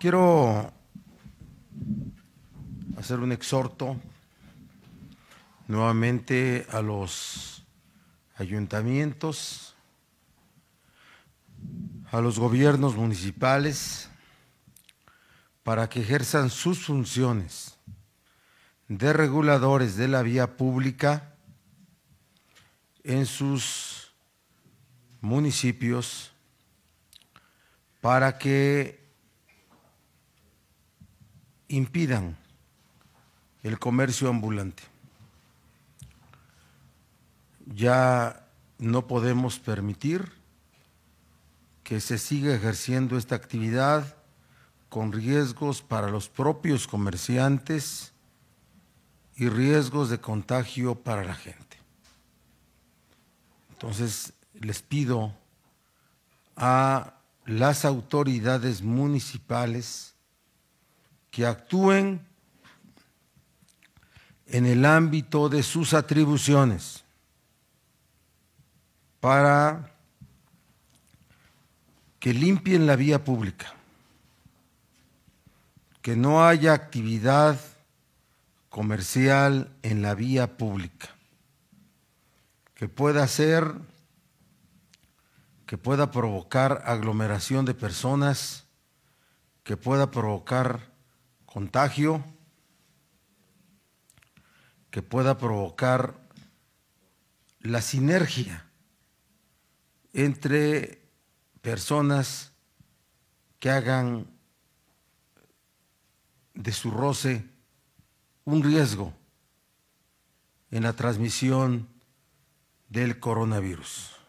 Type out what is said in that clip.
Quiero hacer un exhorto nuevamente a los ayuntamientos, a los gobiernos municipales, para que ejerzan sus funciones de reguladores de la vía pública en sus municipios para que impidan el comercio ambulante. Ya no podemos permitir que se siga ejerciendo esta actividad con riesgos para los propios comerciantes y riesgos de contagio para la gente. Entonces, les pido a las autoridades municipales que actúen en el ámbito de sus atribuciones para que limpien la vía pública, que no haya actividad comercial en la vía pública, que pueda ser, que pueda provocar aglomeración de personas, que pueda provocar contagio que pueda provocar la sinergia entre personas que hagan de su roce un riesgo en la transmisión del coronavirus.